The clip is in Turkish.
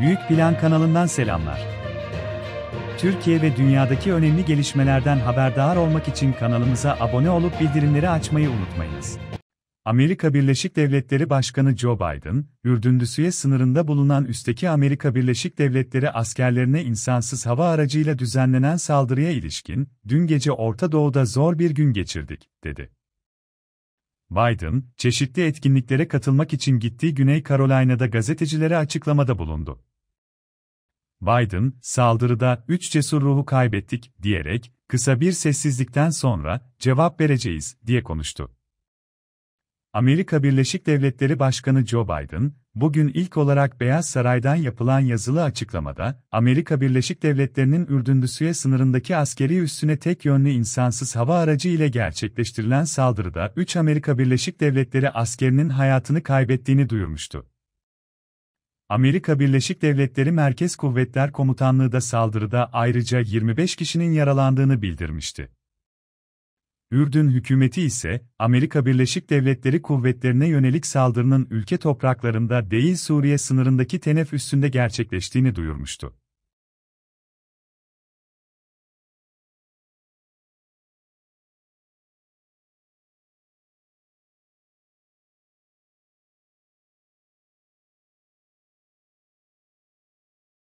Büyük Plan kanalından selamlar. Türkiye ve dünyadaki önemli gelişmelerden haberdar olmak için kanalımıza abone olup bildirimleri açmayı unutmayınız. Amerika Birleşik Devletleri Başkanı Joe Biden, Ürdündü Ürdündüsüye sınırında bulunan üstteki Amerika Birleşik Devletleri askerlerine insansız hava aracıyla düzenlenen saldırıya ilişkin, dün gece Orta Doğu'da zor bir gün geçirdik, dedi. Biden, çeşitli etkinliklere katılmak için gittiği Güney Carolina'da gazetecilere açıklamada bulundu. Biden, saldırıda 3 cesur ruhu kaybettik diyerek kısa bir sessizlikten sonra cevap vereceğiz diye konuştu. Amerika Birleşik Devletleri Başkanı Joe Biden, bugün ilk olarak Beyaz Saray'dan yapılan yazılı açıklamada, Amerika Birleşik Devletleri'nin Ürdündüsü'ye sınırındaki askeri üssüne tek yönlü insansız hava aracı ile gerçekleştirilen saldırıda 3 Amerika Birleşik Devletleri askerinin hayatını kaybettiğini duyurmuştu. Amerika Birleşik Devletleri Merkez Kuvvetler Komutanlığı da saldırıda ayrıca 25 kişinin yaralandığını bildirmişti. Ürdün hükümeti ise, Amerika Birleşik Devletleri kuvvetlerine yönelik saldırının ülke topraklarında değil Suriye sınırındaki tenef üstünde gerçekleştiğini duyurmuştu.